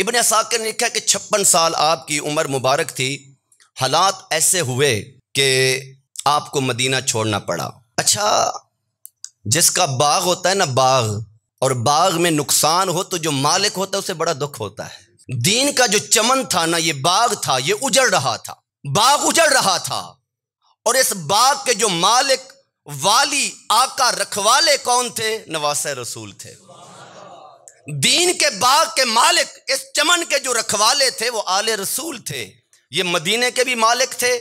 इबन साकर ने लिखा कि छप्पन साल आपकी उम्र मुबारक थी हालात ऐसे हुए कि आपको मदीना छोड़ना पड़ा अच्छा जिसका बाग होता है ना बाग और बाग में नुकसान हो तो जो मालिक होता है उसे बड़ा दुख होता है दीन का जो चमन था ना ये बाग था ये उजड़ रहा था बाग उजड़ रहा था और इस बाग के जो मालिक वाली आका रखवाले कौन थे नवास रसूल थे दीन के बाग के मालिक इस चमन के जो रखवाले थे वो आले रसूल थे ये मदीने के भी मालिक थे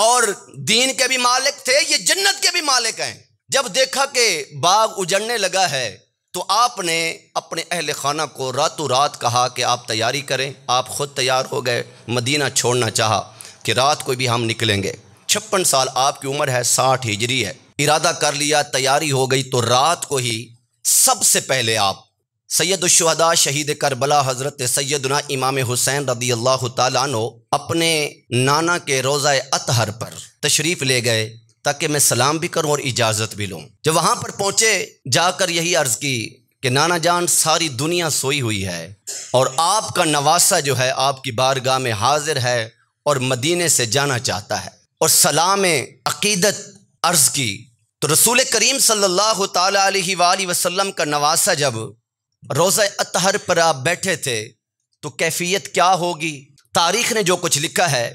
और दीन के भी मालिक थे ये जन्नत के भी मालिक हैं जब देखा कि बाग उजड़ने लगा है तो आपने अपने अहल खाना को रातों रात कहा कि आप तैयारी करें आप खुद तैयार हो गए मदीना छोड़ना चाहा कि रात को भी हम निकलेंगे छप्पन साल आपकी उम्र है साठ हिजरी है इरादा कर लिया तैयारी हो गई तो रात को ही सबसे पहले आप सैदुलशहदा शहीद करबला हज़रत सैदना इमाम हुसैन रदी अल्लाह तु अपने नाना के रोज़ा अतहर पर तशरीफ़ ले गए ताकि मैं सलाम भी करूँ और इजाज़त भी लूँ जब वहाँ पर पहुंचे जाकर यही अर्ज़ की कि नाना जान सारी दुनिया सोई हुई है और आपका नवासा जो है आपकी बारगाह में हाजिर है और मदीने से जाना चाहता है और सलाम अकीदत अर्ज़ की तो रसूल करीम सल्ला अलैहि का नवासा जब रोज़ अतहर पर आप बैठे थे तो कैफियत क्या होगी तारीख ने जो कुछ लिखा है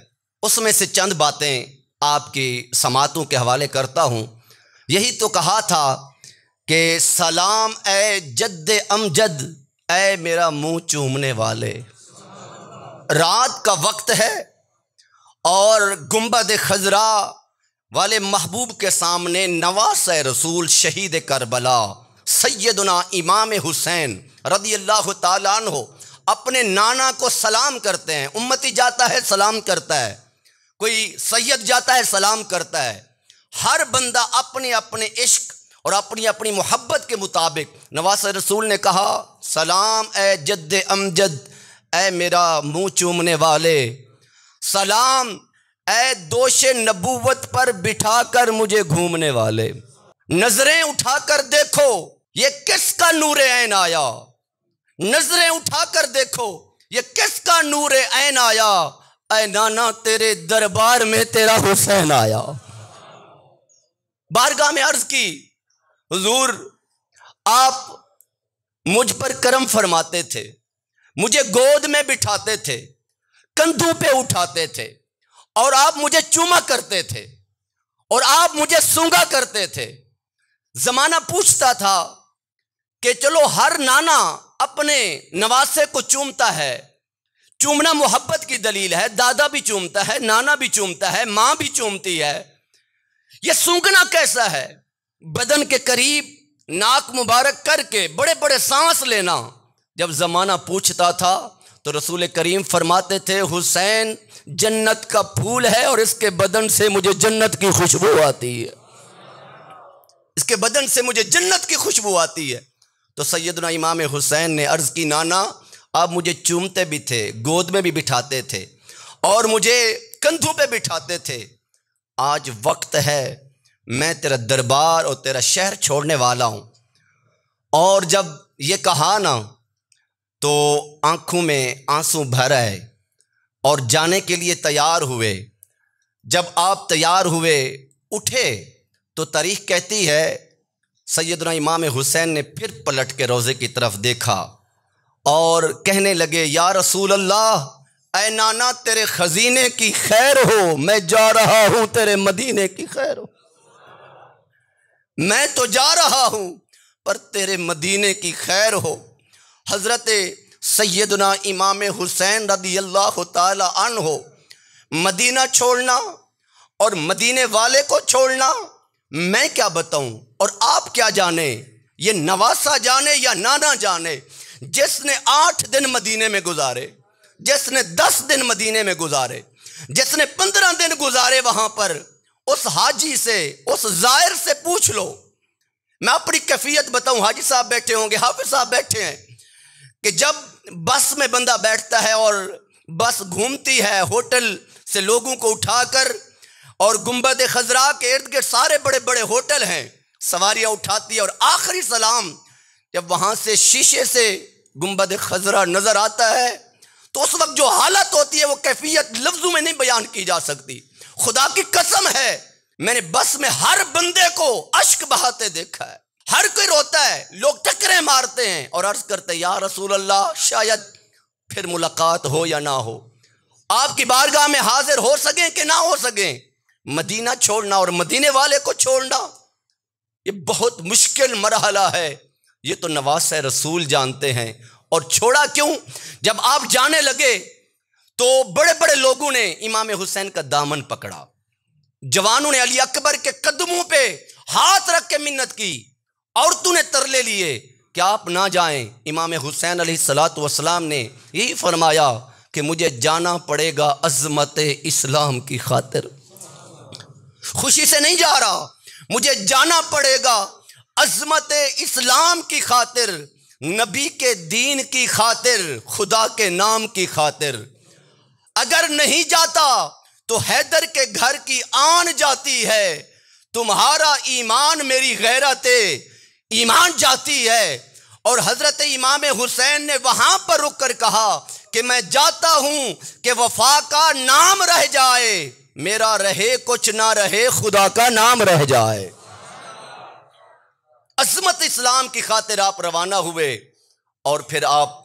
उसमें से चंद बातें आपकी समातों के हवाले करता हूँ यही तो कहा था कि सलाम ए जद अमजद ए मेरा मुंह चूमने वाले रात का वक्त है और गुम्बद खजरा वाले महबूब के सामने नवास रसूल शहीद करबला सैदना इमाम हुसैन रदी अल्लाह तन हो अपने नाना को सलाम करते हैं उम्मती जाता है सलाम करता है कोई सैयद जाता है सलाम करता है हर बंदा अपने अपने इश्क और अपनी अपनी मोहब्बत के मुताबिक नवास रसूल ने कहा सलाम ए जद अमजद ए मेरा मुंह चूमने वाले सलाम ए दोष नबूवत पर बिठाकर मुझे घूमने वाले नज़रें उठाकर देखो ये किसका नूर ऐन आया नजरें उठाकर देखो ये किसका नूर ऐन आया ऐ नाना तेरे दरबार में तेरा हुसैन आया बारगाह में अर्ज की हुजूर आप मुझ पर कर्म फरमाते थे मुझे गोद में बिठाते थे कंधों पे उठाते थे और आप मुझे चूमा करते थे और आप मुझे सूंगा करते थे जमाना पूछता था कि चलो हर नाना अपने नवासे को चूमता है चूमना मोहब्बत की दलील है दादा भी चूमता है नाना भी चूमता है माँ भी चूमती है यह सूंघना कैसा है बदन के करीब नाक मुबारक करके बड़े बड़े सांस लेना जब ज़माना पूछता था तो रसूल करीम फरमाते थे हुसैन जन्नत का फूल है और इसके बदन से मुझे जन्नत की खुशबू आती है इसके बदन से मुझे जन्नत की खुशबू आती है तो सैदना इमाम हुसैन ने अर्ज़ की नाना आप मुझे चूमते भी थे गोद में भी बिठाते थे और मुझे कंधों पे बिठाते थे आज वक्त है मैं तेरा दरबार और तेरा शहर छोड़ने वाला हूँ और जब ये कहा ना तो आंखों में आंसू भर आए और जाने के लिए तैयार हुए जब आप तैयार हुए उठे तो तारीख कहती है सैदना इमाम हुसैन ने फिर पलट के रोज़े की तरफ देखा और कहने लगे या रसूल अल्लाह ए नाना तेरे खजीने की खैर हो मैं जा रहा हूँ तेरे मदीने की खैर हो मैं तो जा रहा हूँ पर तेरे मदीने की खैर हो हज़रत सैदना इमाम हुसैन रदी अल्लाह तन हो मदीना छोड़ना और मदीने वाले को छोड़ना मैं क्या बताऊँ और आप क्या जाने ये नवासा जाने या नाना जाने जिसने आठ दिन मदीने में गुजारे जिसने दस दिन मदीने में गुजारे जिसने पंद्रह दिन गुजारे वहां पर उस हाजी से उस जायर से पूछ लो मैं अपनी कैफियत बताऊं हाजी साहब बैठे होंगे हाफिज साहब बैठे हैं कि जब बस में बंदा बैठता है और बस घूमती है होटल से लोगों को उठाकर और गुम्बद खजरा के इर्द गिर्द सारे बड़े बड़े होटल हैं सवारियां उठाती है और आखिरी सलाम जब वहां से शीशे से गुम्बद खजरा नजर आता है तो उस वक्त जो हालत होती है वो कैफियत लफ्जों में नहीं बयान की जा सकती खुदा की कसम है मैंने बस में हर बंदे को अश्क बहाते देखा है हर कोई रोता है लोग टकरे मारते हैं और अर्ज करते हैं यार रसूल अल्लाह शायद फिर मुलाकात हो या ना हो आपकी बारगाह में हाजिर हो सके कि ना हो सके मदीना छोड़ना और मदीने वाले को छोड़ना ये बहुत मुश्किल मरहला है ये तो नवास रसूल जानते हैं और छोड़ा क्यों जब आप जाने लगे तो बड़े बड़े लोगों ने इमाम हुसैन का दामन पकड़ा जवानों ने अली अकबर के कदमों पे हाथ रख के मिन्नत की औरतों ने तरले लिए कि आप ना जाएं इमाम हुसैन सलात वसलाम ने यही फरमाया कि मुझे जाना पड़ेगा अजमत इस्लाम की खातिर खुशी से नहीं जा रहा मुझे जाना पड़ेगा अजमत इस्लाम की खातिर नबी के दीन की खातिर खुदा के नाम की खातिर अगर नहीं जाता तो हैदर के घर की आन जाती है तुम्हारा ईमान मेरी गैरत ईमान जाती है और हज़रत इमाम हुसैन ने वहां पर रुक कर कहा कि मैं जाता हूं कि वफा का नाम रह जाए मेरा रहे कुछ ना रहे खुदा का नाम रह जाए अजमत इस्लाम की खातिर आप रवाना हुए और फिर आप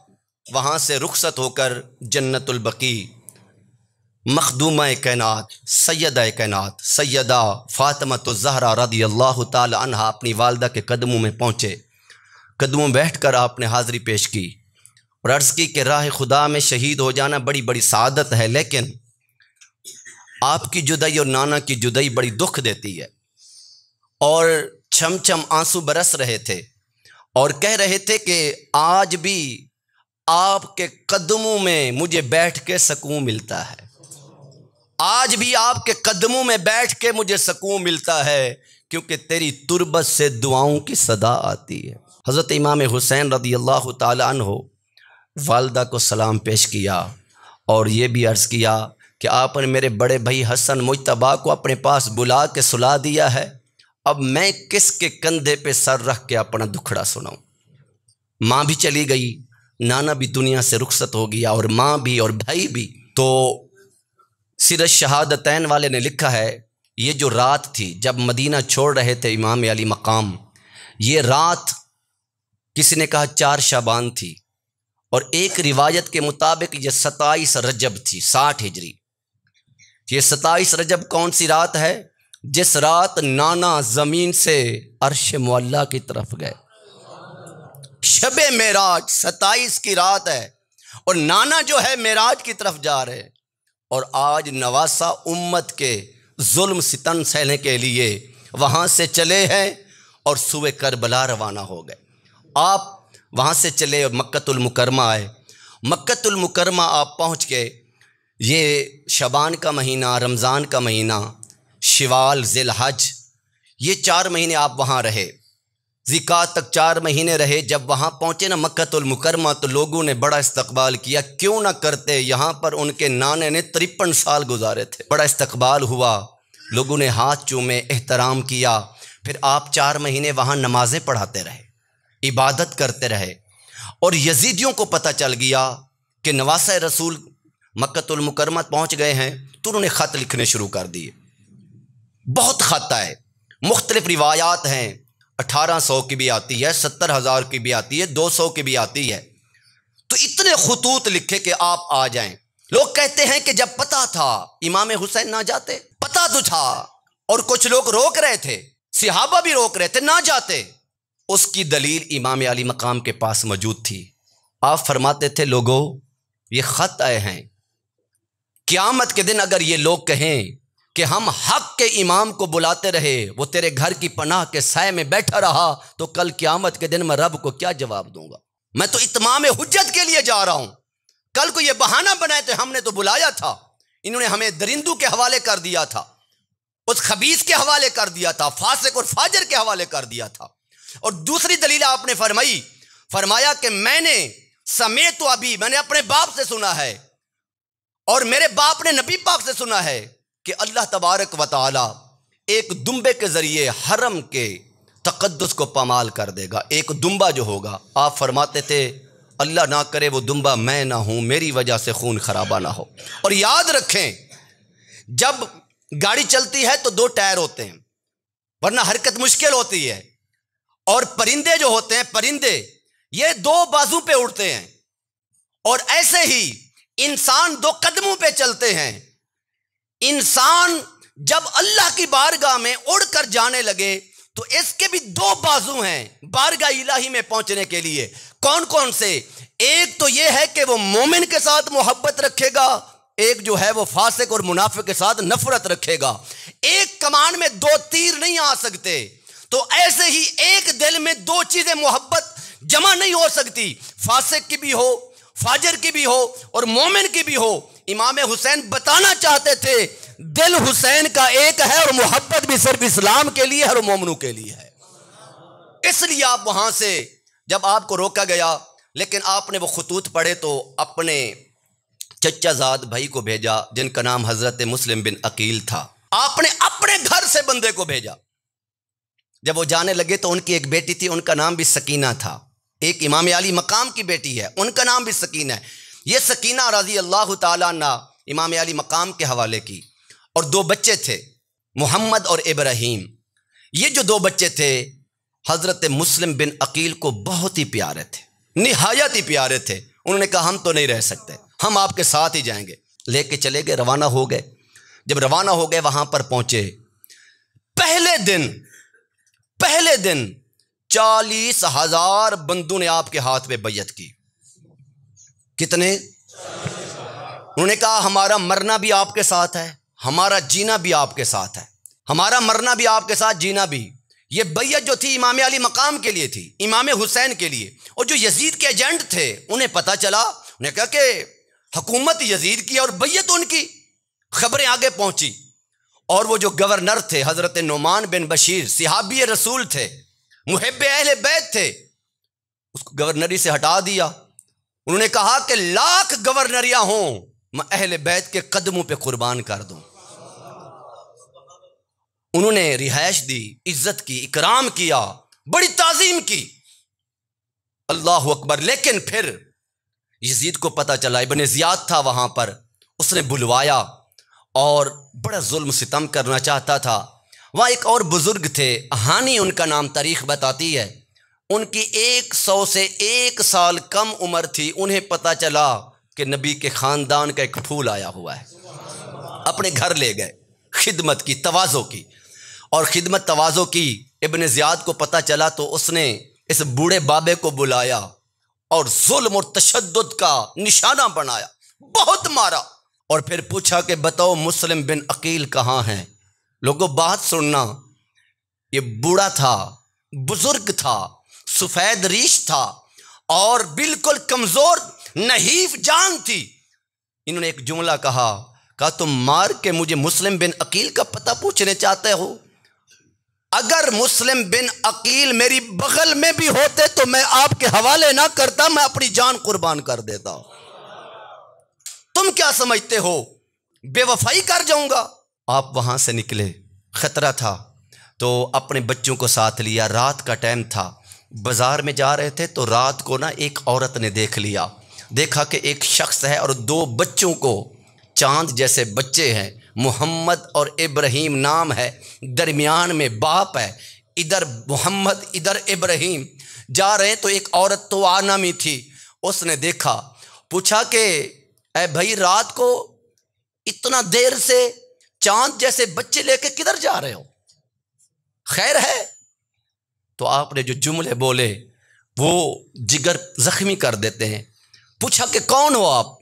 वहाँ से रुखसत होकर जन्नतुलबकी मखदूम कैनात सैद कैनात सैदा फ़ातमत ज़हरा रदी अल्लाह तहा अपनी वालदा के कदमों में पहुँचे कदमों बैठ कर आपने हाज़िरी पेश की और अर्ज़ की कि राह खुदा में शहीद हो जाना बड़ी बड़ी सादत है लेकिन आपकी जुदाई और नाना की जुदाई बड़ी दुख देती है और छम छम आंसू बरस रहे थे और कह रहे थे कि आज भी आपके कदमों में मुझे बैठ के सकून मिलता है आज भी आपके कदमों में बैठ के मुझे सकून मिलता है क्योंकि तेरी तुरबत से दुआओं की सदा आती है हज़रत इमाम हुसैन रदी अल्लाह तन हो वालदा को सलाम पेश किया और ये भी अर्ज़ किया कि आपने मेरे बड़े भाई हसन मुशतबा को अपने पास बुला के सुला दिया है अब मैं किसके कंधे पे सर रख के अपना दुखड़ा सुनाऊं माँ भी चली गई नाना भी दुनिया से रुखसत हो गया और माँ भी और भाई भी तो सिर शहादतैन वाले ने लिखा है ये जो रात थी जब मदीना छोड़ रहे थे इमाम अली मकाम ये रात किसी ने कहा चार शाबान थी और एक रिवायत के मुताबिक यह सताईस रजब थी साठ हिजरी ये सताईस रजब कौन सी रात है जिस रात नाना ज़मीन से अरश मुल्ला की तरफ गए शब मेराज सताईस की रात है और नाना जो है मेराज की तरफ जा रहे हैं और आज नवासा उम्मत के जुल्म सितन सहने के लिए वहाँ से चले हैं और सुबह करबला रवाना हो गए आप वहाँ से चले मक्कतुल मुकरमा आए मक्तुलमकरमा आप पहुँच गए ये शबान का महीना रमज़ान का महीना शिवाल हज ये चार महीने आप वहाँ रहे ज़िका तक चार महीने रहे जब वहाँ पहुँचे ना मक्तुलमकरमा तो लोगों ने बड़ा इस्तकबाल किया क्यों ना करते यहाँ पर उनके नाने ने तिरपन साल गुजारे थे बड़ा इस्तकबाल हुआ लोगों ने हाथ चूमे एहतराम किया फिर आप चार महीने वहाँ नमाज़ें पढ़ाते रहे इबादत करते रहे और यजीदियों को पता चल गया कि नवासा रसूल मक्तुलमकरमा पहुँच गए हैं तो उन्होंने ख़त लिखने शुरू कर दिए बहुत ख़त आए मुख्तलिफ रिवायात हैं अठारह सौ की भी आती है सत्तर हज़ार की भी आती है दो सौ की भी आती है तो इतने खतूत लिखे कि आप आ जाए लोग कहते हैं कि जब पता था इमाम हुसैन ना जाते पता तो था और कुछ लोग रोक रहे थे सिहाबा भी रोक रहे थे ना जाते उसकी दलील इमाम अली मकाम के पास मौजूद थी आप फरमाते थे लोगों ये ख़त आए हैं क्यामत के दिन अगर ये लोग कहें कि हम हक के इमाम को बुलाते रहे वो तेरे घर की पनाह के साय में बैठा रहा तो कल क्यामत के दिन मैं रब को क्या जवाब दूंगा मैं तो इतमाम हजत के लिए जा रहा हूं कल को ये बहाना बनाए थे हमने तो बुलाया था इन्होंने हमें दरिंदू के हवाले कर दिया था उस खबीस के हवाले कर दिया था फासिक और फाजर के हवाले कर दिया था और दूसरी दलील आपने फरमाई फरमाया कि मैंने समेत तो अभी मैंने अपने बाप से सुना है और मेरे बाप ने नबी पाक से सुना है कि अल्लाह तबारक व ताली एक दुम्बे के ज़रिए हरम के तकदस को पमाल कर देगा एक दुम्बा जो होगा आप फरमाते थे अल्लाह ना करे वो दुम्बा मैं ना हूं मेरी वजह से खून खराबा ना हो और याद रखें जब गाड़ी चलती है तो दो टायर होते हैं वरना हरकत मुश्किल होती है और परिंदे जो होते हैं परिंदे ये दो बाजू पे उड़ते हैं और ऐसे ही इंसान दो कदमों पे चलते हैं इंसान जब अल्लाह की बारगाह में उड़कर जाने लगे तो इसके भी दो बाजू हैं बारगाह इलाही में पहुंचने के लिए कौन कौन से एक तो यह है कि वो मोमिन के साथ मोहब्बत रखेगा एक जो है वो फासिक और मुनाफे के साथ नफरत रखेगा एक कमान में दो तीर नहीं आ सकते तो ऐसे ही एक दिल में दो चीजें मोहब्बत जमा नहीं हो सकती फासिक की भी हो फाजर की भी हो और मोमिन की भी हो इमाम हुसैन बताना चाहते थे दिल हुसैन का एक है और मोहब्बत भी सिर्फ इस्लाम के लिए है और मोमनू के लिए है इसलिए आप वहां से जब आपको रोका गया लेकिन आपने वो खतूत पढ़े तो अपने चचाजाद भाई को भेजा जिनका नाम हजरत मुस्लिम बिन अकील था आपने अपने घर से बंदे को भेजा जब वो जाने लगे तो उनकी एक बेटी थी उनका नाम भी सकीना था एक इमाम अली मकाम की बेटी है उनका नाम भी सकीना है ये सकीना रजी अल्लाह ताला इमाम अली मकाम के हवाले की और दो बच्चे थे मोहम्मद और इब्राहिम ये जो दो बच्चे थे हज़रत मुस्लिम बिन अकील को बहुत ही प्यारे थे नहायत ही प्यारे थे उन्होंने कहा हम तो नहीं रह सकते हम आपके साथ ही जाएंगे लेके चले गए रवाना हो गए जब रवाना हो गए वहाँ पर पहुँचे पहले दिन पहले दिन चालीस हजार बंदों ने आपके हाथ पे बैयत की कितने उन्होंने कहा हमारा मरना भी आपके साथ है हमारा जीना भी आपके साथ है हमारा मरना भी आपके साथ जीना भी ये बैयत जो थी इमाम अली मकाम के लिए थी इमाम हुसैन के लिए और जो यजीद के एजेंट थे उन्हें पता चला उन्हें कहा कि हकूमत यजीद की और बैयत उनकी खबरें आगे पहुंची और वो जो गवर्नर थे हज़रत नुमान बिन बशीर सिहाबी रसूल थे मुहब अहल बैत थे उसको गवर्नरी से हटा दिया उन्होंने कहा कि लाख गवर्नरिया हों मैं अहल बैत के कदमों पर कुर्बान कर दूं उन्होंने रिहाइश दी इज्जत की इकराम किया बड़ी ताजीम की अल्लाह अकबर लेकिन फिर यजीद को पता चला इबन जियाद था वहां पर उसने बुलवाया और बड़ा जुल्म सितम करना चाहता था वह एक और बुज़ुर्ग थे हानि उनका नाम तारीख बताती है उनकी एक सौ से एक साल कम उम्र थी उन्हें पता चला कि नबी के ख़ानदान का एक फूल आया हुआ है अपने घर ले गए खिदमत की तोज़ो की और ख़िदमत तोज़ो की इबन ज़ियाद को पता चला तो उसने इस बूढ़े बाबे को बुलाया और जुल्म और तशद का निशाना बनाया बहुत मारा और फिर पूछा कि बताओ मुस्लिम बिन अकील कहाँ हैं लोगों बात सुनना ये बूढ़ा था बुजुर्ग था सफ़ेद रीश था और बिल्कुल कमज़ोर नहीफ जान थी इन्होंने एक जुमला कहा कहा तुम मार के मुझे मुस्लिम बिन अकील का पता पूछने चाहते हो अगर मुस्लिम बिन अकील मेरी बगल में भी होते तो मैं आपके हवाले ना करता मैं अपनी जान कुर्बान कर देता तुम क्या समझते हो बेवफाई कर जाऊंगा आप वहाँ से निकले ख़तरा था तो अपने बच्चों को साथ लिया रात का टाइम था बाज़ार में जा रहे थे तो रात को ना एक औरत ने देख लिया देखा कि एक शख्स है और दो बच्चों को चांद जैसे बच्चे हैं मोहम्मद और इब्राहिम नाम है दरमियान में बाप है इधर मोहम्मद इधर इब्राहिम जा रहे तो एक औरत तो आना आनामी थी उसने देखा पूछा कि अः भाई रात को इतना देर से चांद जैसे बच्चे लेके किधर जा रहे हो खैर है तो आपने जो जुमले बोले वो जिगर जख्मी कर देते हैं पूछा कि कौन हो आप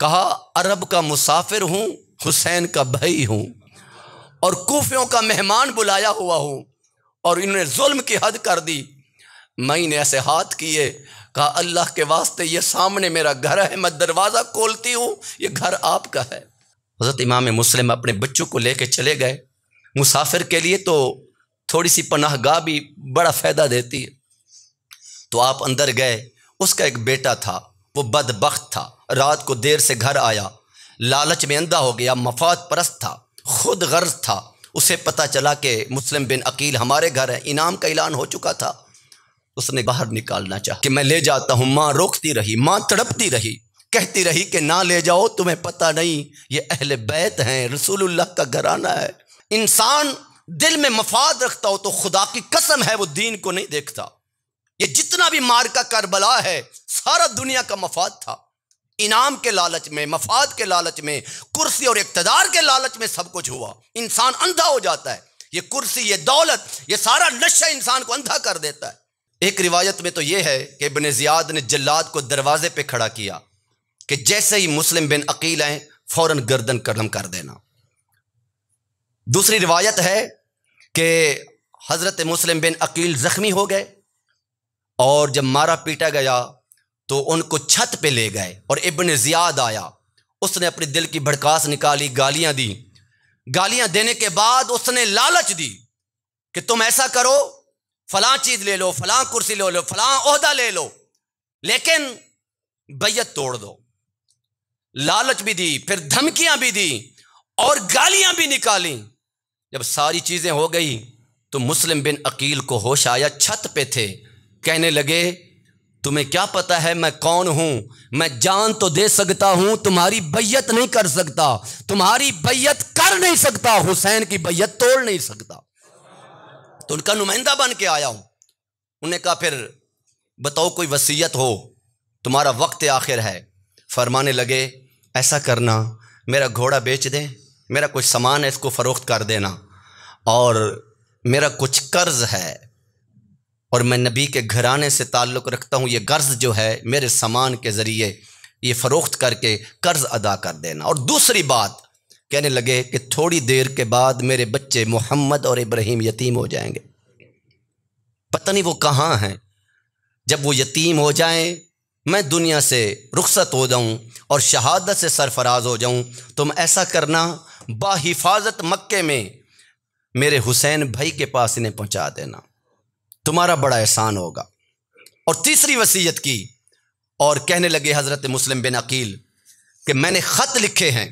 कहा अरब का मुसाफिर हूं हुसैन का भाई हूं और कुफियों का मेहमान बुलाया हुआ हूं और इन्होंने जुल्म की हद कर दी मैंने ऐसे हाथ किए कहा अल्लाह के वास्ते ये सामने मेरा घर है मैं दरवाज़ा खोलती हूं ये घर आपका है हज़रत इमाम मुस्लिम अपने बच्चों को लेके चले गए मुसाफिर के लिए तो थोड़ी सी पनाह गाह भी बड़ा फ़ायदा देती है तो आप अंदर गए उसका एक बेटा था वो बदबخت था रात को देर से घर आया लालच में अंधा हो गया मफाद परस्त था खुद गर्ज था उसे पता चला कि मुस्लिम बिन अकील हमारे घर है इनाम का ऐलान हो चुका था उसने बाहर निकालना चाहा कि मैं ले जाता हूँ माँ रोकती रही माँ तड़पती रही कहती रही कि ना ले जाओ तुम्हें पता नहीं ये अहल बैत हैं रसूलुल्लाह का घराना है इंसान दिल में मफाद रखता हो तो खुदा की कसम है वो दीन को नहीं देखता ये जितना भी मार का करबला है सारा दुनिया का मफाद था इनाम के लालच में मफाद के लालच में कुर्सी और इकतदार के लालच में सब कुछ हुआ इंसान अंधा हो जाता है ये कुर्सी ये दौलत ये सारा नशा इंसान को अंधा कर देता है एक रिवायत में तो यह है कि इबन जियाद ने जल्लाद को दरवाजे पे खड़ा किया कि जैसे ही मुस्लिम बिन अकील आए फौरन गर्दन कदम कर देना दूसरी रिवायत है कि हज़रत मुस्लिम बिन अकील ज़ख्मी हो गए और जब मारा पीटा गया तो उनको छत पे ले गए और इबन ज़ियाद आया उसने अपने दिल की भड़कास निकाली गालियां दी गालियां देने के बाद उसने लालच दी कि तुम ऐसा करो फलां चीज़ ले लो फलां कुर्सी ले लो फलां ओहदा ले लो लेकिन बैयत तोड़ दो लालच भी दी फिर धमकियां भी दी और गालियां भी निकाली जब सारी चीज़ें हो गई तो मुस्लिम बिन अकील को होश आया छत पे थे कहने लगे तुम्हें क्या पता है मैं कौन हूं मैं जान तो दे सकता हूं तुम्हारी बैयत नहीं कर सकता तुम्हारी बैयत कर नहीं सकता हुसैन की बैयत तोड़ नहीं सकता तो उनका नुमाइंदा बन के आया हूं उन्हें कहा फिर बताओ कोई वसीयत हो तुम्हारा वक्त आखिर है फरमाने लगे ऐसा करना मेरा घोड़ा बेच दें मेरा कुछ सामान है इसको फ़रोख्त कर देना और मेरा कुछ कर्ज है और मैं नबी के घराने से ताल्लुक़ रखता हूँ ये कर्ज जो है मेरे सामान के ज़रिए ये फ़रोख्त करके कर्ज अदा कर देना और दूसरी बात कहने लगे कि थोड़ी देर के बाद मेरे बच्चे मोहम्मद और इब्राहिम यतीम हो जाएंगे पता नहीं वो कहाँ हैं जब वो यतीम हो जाएं मैं दुनिया से रुखसत हो जाऊं और शहादत से सरफराज हो जाऊं तुम ऐसा करना बाहिफाजत मक्के में मेरे हुसैन भाई के पास इन्हें पहुंचा देना तुम्हारा बड़ा एहसान होगा और तीसरी वसीयत की और कहने लगे हज़रत मुस्लिम बिन अकील कि मैंने ख़त लिखे हैं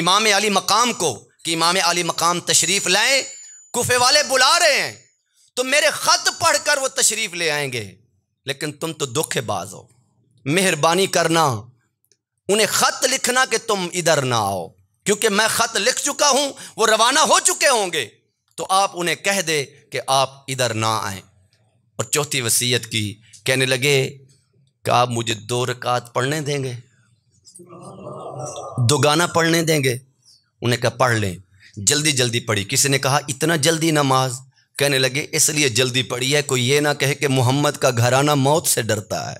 इमाम अली मकाम को कि इमाम अली मकाम तशरीफ़ लाएं कुफे वाले बुला रहे हैं तो मेरे ख़त पढ़कर वो तशरीफ़ ले आएंगे लेकिन तुम तो बाज़ हो मेहरबानी करना उन्हें ख़त लिखना कि तुम इधर ना आओ क्योंकि मैं ख़त लिख चुका हूँ वो रवाना हो चुके होंगे तो आप उन्हें कह दे कि आप इधर ना आए और चौथी वसीयत की कहने लगे कि आप मुझे दो रकात पढ़ने देंगे दो गाना पढ़ने देंगे उन्हें कहा पढ़ लें जल्दी जल्दी पढ़ी किसी ने कहा इतना जल्दी नमाज कहने लगे इसलिए जल्दी पढ़ी है कोई ये ना कहे कि मोहम्मद का घराना मौत से डरता है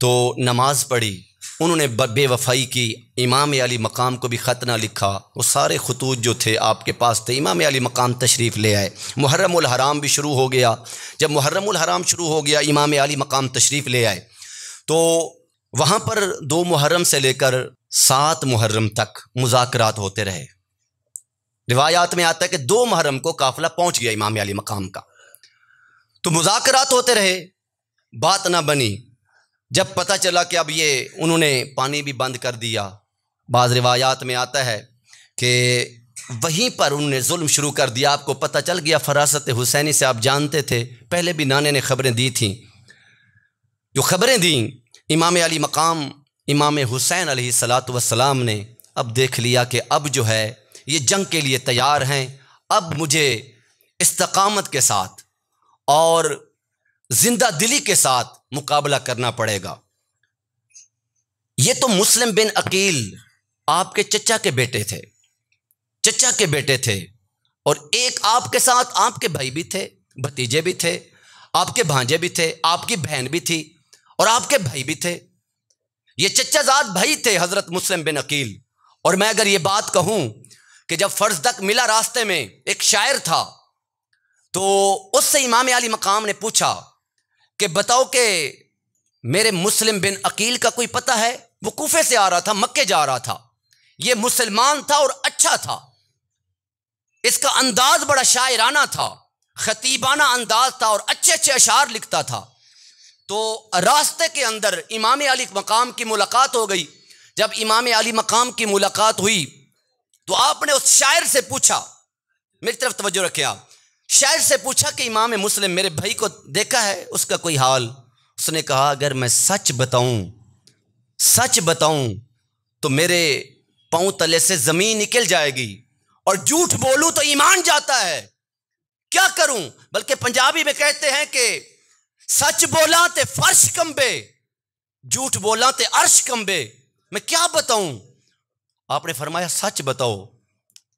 तो नमाज पढ़ी उन्होंने बेवफाई की इमाम अली मकाम को भी ख़त ना लिखा वो सारे खतूत जो थे आपके पास थे इमाम अली मकाम तशरीफ़ ले आए मुहर्रम हराम भी शुरू हो गया जब मुहर्रम हराम शुरू हो गया इमाम अली मकाम तशरीफ़ ले आए तो वहाँ पर दो मुहर्रम से लेकर सात मुहर्रम तक मुजात होते रहे रिवायात में आता है कि दो मुहर्रम को काफिला पहुँच गया इमाम अली मकाम का तो मुजाकर होते रहे बात ना बनी जब पता चला कि अब ये उन्होंने पानी भी बंद कर दिया बाज़ रिवायात में आता है कि वहीं पर उन्होंने जुल्म शुरू कर दिया आपको पता चल गया फरासत हुसैनी से आप जानते थे पहले भी नाने ने खबरें दी थी जो खबरें दी इमाम अली मकाम इमाम हुसैन अली सलात वसलाम ने अब देख लिया कि अब जो है ये जंग के लिए तैयार हैं अब मुझे इस्तकामत के साथ और जिंदा दिली के साथ मुकाबला करना पड़ेगा ये तो मुस्लिम बिन अकील आपके चचा के बेटे थे चचा के बेटे थे और एक आपके साथ आपके भाई भी थे भतीजे भी थे आपके भांजे भी थे आपकी बहन भी थी और आपके भाई भी थे ये चचाजाद भाई थे हज़रत मुस्लिम बिन अकील और मैं अगर ये बात कहूं कि जब फर्ज तक मिला रास्ते में एक शायर था तो उससे इमाम अली मकाम ने पूछा कि बताओ कि मेरे मुस्लिम बिन अकील का कोई पता है वो कूफे से आ रहा था मक्के जा रहा था ये मुसलमान था और अच्छा था इसका अंदाज बड़ा शायराना था खतीबाना अंदाज था और अच्छे अच्छे अशार लिखता था तो रास्ते के अंदर इमाम अली मकाम की मुलाकात हो गई जब इमाम अली मकाम की मुलाकात हुई तो आपने उस शायर से पूछा मेरी तरफ तवज्जो रखे आप शायर से पूछा कि इमाम मुस्लिम मेरे भाई को देखा है उसका कोई हाल उसने कहा अगर मैं सच बताऊं सच बताऊं तो मेरे पांव तले से ज़मीन निकल जाएगी और झूठ बोलूं तो ईमान जाता है क्या करूं बल्कि पंजाबी में कहते हैं कि सच बोला ते फर्श कंबे झूठ बोला ते अर्श कंबे मैं क्या बताऊं आपने फरमाया सच बताओ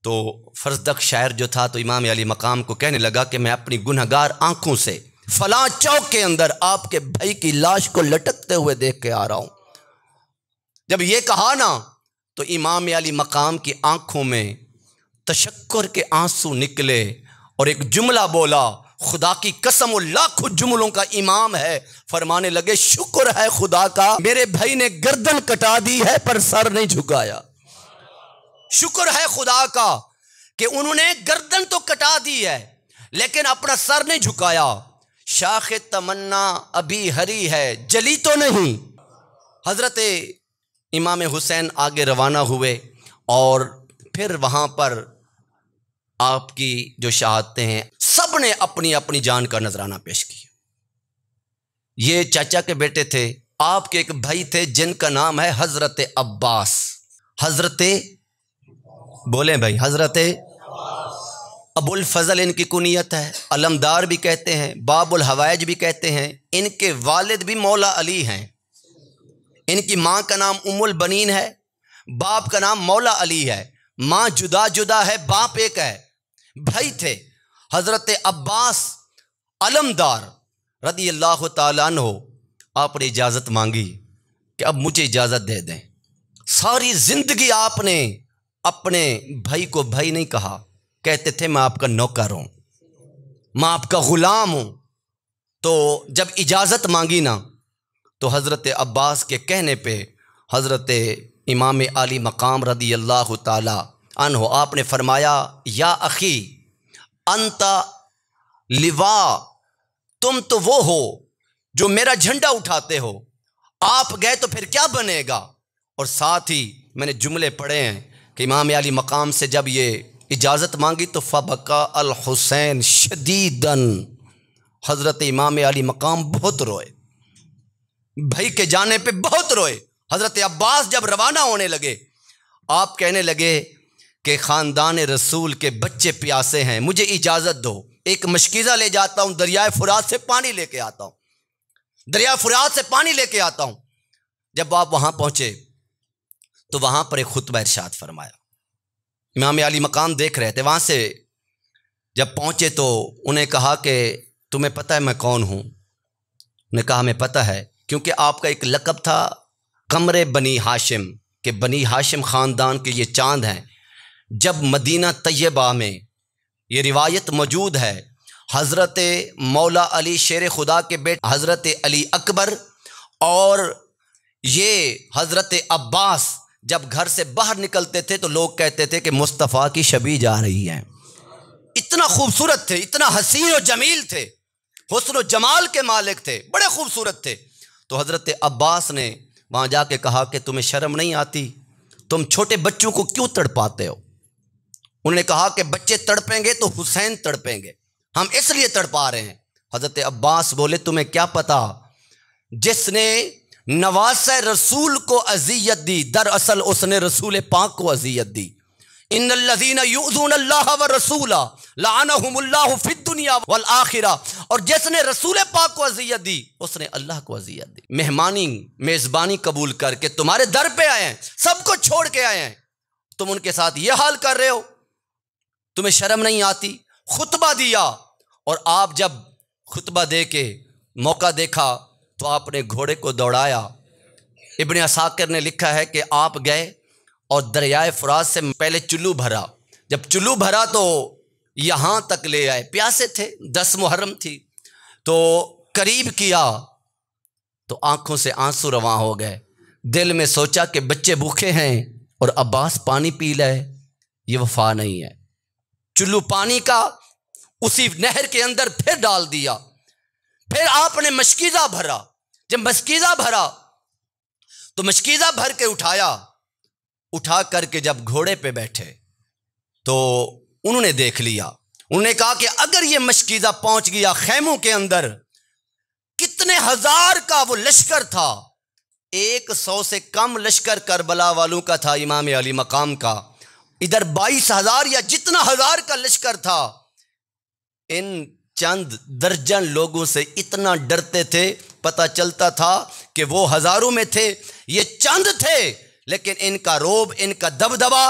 तो फर्जदक शायर जो था तो इमाम अली मकाम को कहने लगा कि मैं अपनी गुनहगार आंखों से फला चौक के अंदर आपके भाई की लाश को लटकते हुए देख के आ रहा हूं जब ये कहा ना तो इमाम अली मकाम की आंखों में तशक्कर के आंसू निकले और एक जुमला बोला खुदा की कसम लाखों जुमलों का इमाम है फरमाने लगे शुक्र है खुदा का मेरे भाई ने गर्दन कटा दी है पर सर नहीं झुकाया शुक्र है खुदा का कि उन्होंने गर्दन तो कटा दी है लेकिन अपना सर नहीं झुकाया शाख तमन्ना अभी हरी है जली तो नहीं हजरत इमाम हुसैन आगे रवाना हुए और फिर वहां पर आपकी जो शहादतें हैं सब ने अपनी अपनी जान का नजराना पेश किया ये चाचा के बेटे थे आपके एक भाई थे जिनका नाम है हजरत अब्बास हजरत बोले भाई हज़रत अबुल फजल इनकी कुनीत है अलमदार भी कहते हैं बाबुल हवाइज भी कहते हैं इनके वालिद भी मौला अली हैं इनकी माँ का नाम उमुल बनीन है बाप का नाम मौला अली है माँ जुदा जुदा है बाप एक है भाई थे हज़रत अब्बास अलमदार रदी अल्लाह तहो आपने इजाज़त मांगी कि अब मुझे इजाज़त दे दें सारी ज़िंदगी आपने अपने भाई को भाई नहीं कहा कहते थे मैं आपका नौकर हूं मैं आपका ग़ुलाम हूं तो जब इजाज़त मांगी ना तो हज़रत अब्बास के कहने पे हज़रत इमाम अली मकाम रदी अल्लाह तन हो आपने फरमाया या अखी अनता लिवा तुम तो वो हो जो मेरा झंडा उठाते हो आप गए तो फिर क्या बनेगा और साथ ही मैंने जुमले पढ़े हैं इमाम अली मकाम से जब ये इजाज़त मांगी तो फ़बका अल हुसैन शदीदन हज़रत इमाम अली मकाम बहुत रोए भाई के जाने पे बहुत रोए हज़रत अब्बास जब रवाना होने लगे आप कहने लगे कि ख़ानदान रसूल के बच्चे प्यासे हैं मुझे इजाज़त दो एक मशकीज़ा ले जाता हूँ दरियाए फुरात से पानी लेके आता हूँ दरिया फुरात से पानी लेके आता हूँ जब आप वहाँ पहुँचे तो वहां पर एक खुतबा इरशाद फरमाया इमाम अली मकाम देख रहे थे वहां से जब पहुंचे तो उन्हें कहा कि तुम्हें पता है मैं कौन हूं उन्हें कहा हमें पता है क्योंकि आपका एक लकब था कमरे बनी हाशिम के बनी हाशिम ख़ानदान के ये चांद हैं जब मदीना तय्यबा में ये रिवायत मौजूद है हज़रत मौला अली शेर खुदा के बेटे हज़रत अली अकबर और ये हज़रत अब्बास जब घर से बाहर निकलते थे तो लोग कहते थे कि मुस्तफ़ा की शबी जा रही है इतना खूबसूरत थे इतना हसीन और जमील थे हसन जमाल के मालिक थे बड़े खूबसूरत थे तो हज़रत अब्बास ने वहाँ जाके कहा कि तुम्हें शर्म नहीं आती तुम छोटे बच्चों को क्यों तड़पाते हो उन्होंने कहा कि बच्चे तड़पेंगे तो हुसैन तड़पेंगे हम इसलिए तड़पा रहे हैं हज़रत अब्बास बोले तुम्हें क्या पता जिसने नवास रसूल को अजियत दी दरअसल उसने रसूल पाक को अजियत दी इन आखिरा और जिसने रसूल पाक को अजियत दी उसने अल्लाह को अजियत दी मेहमानी मेज़बानी कबूल करके तुम्हारे दर पे आए हैं सबको छोड़ के आए हैं तुम उनके साथ ये हाल कर रहे हो तुम्हें शर्म नहीं आती खुतबा दिया और आप जब खुतबा दे के मौका देखा तो आपने घोड़े को दौड़ाया इबन असाकर ने लिखा है कि आप गए और दरियाए फराज से पहले चुल्लू भरा जब चुल्लू भरा तो यहाँ तक ले आए प्यासे थे दस मुहर्रम थी तो करीब किया तो आंखों से आंसू रवा हो गए दिल में सोचा कि बच्चे भूखे हैं और अब्बास पानी पी लाए ये वफा नहीं है चुल्लू पानी का उसी नहर के अंदर फिर डाल दिया फिर आपने मशकीज़ा भरा जब मशकीजा भरा तो मशकीजा भर के उठाया उठा करके जब घोड़े पे बैठे तो उन्होंने देख लिया उन्होंने कहा कि अगर ये मशकीजा पहुंच गया खेमों के अंदर कितने हजार का वो लश्कर था एक सौ से कम लश्कर करबला वालों का था इमाम अली मकाम का इधर बाईस हजार या जितना हजार का लश्कर था इन चंद दर्जन लोगों से इतना डरते थे पता चलता था कि वो हज़ारों में थे ये चंद थे लेकिन इनका रोब इनका दबदबा